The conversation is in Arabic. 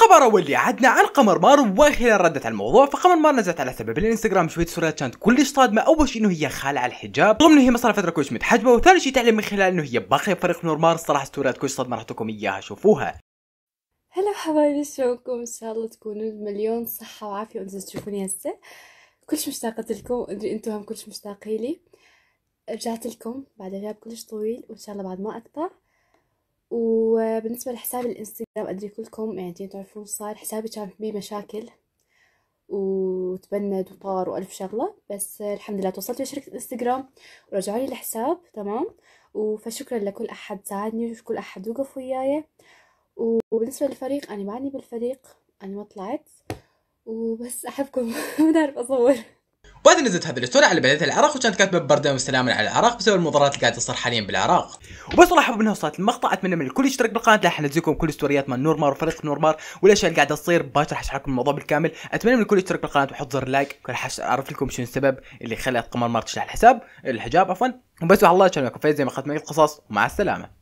خبر اول اللي عدنا عن قمر مار وخلال ردت على الموضوع فقمر مار نزلت على سبب الانستغرام شويه صورات كانت كلش صادمه اول شيء انه هي خالعه الحجاب ضمن انه هي صار فتره كلش متحجبه وثاني شيء تعلم من خلال انه هي باقيه بفريق نور مار الصراحه ستوريات كلش صادمه راح لكم اياها شوفوها هلا حبايبي شلونكم ان شاء الله تكونوا مليون صحه وعافيه وانتم تشوفوني هسه كلش مشتاقه لكم ادري انتم هم كلش مشتاقين لي رجعت لكم بعد غياب كلش طويل وان شاء الله بعد ما اقطع وبالنسبة لحساب الانستغرام أدري كلكم يعني تعرفون صار حسابي كان فيه مشاكل وتبند وطار وألف شغلة بس الحمد لله توصلت لشركة الانستغرام ورجعوا لي الحساب تمام فشكرا لكل أحد ساعدني وكل أحد وقف وياي وبالنسبة للفريق أنا معني بالفريق أنا ما طلعت وبس أحبكم ما أعرف أصور بعد نزلت هذه الاستوري على بلدية العراق وكانت كاتبه ببردام والسلام على العراق بسبب المظاهرات اللي قاعده تصير حاليا بالعراق. وبس راح بنا وصلت المقطع اتمنى من الكل يشترك بالقناه راح انزلكم كل استوريات مال نورمار وفريق نورمار والاشياء اللي قاعده تصير باكر راح اشرح لكم الموضوع بالكامل اتمنى من الكل يشترك بالقناه ويحط زر لايك راح اعرف لكم شنو السبب اللي خلى قمر مار تشلح الحساب الحجاب عفوا وبس والله كان معكم فايز زي ما اخذت القصص ومع السلامه.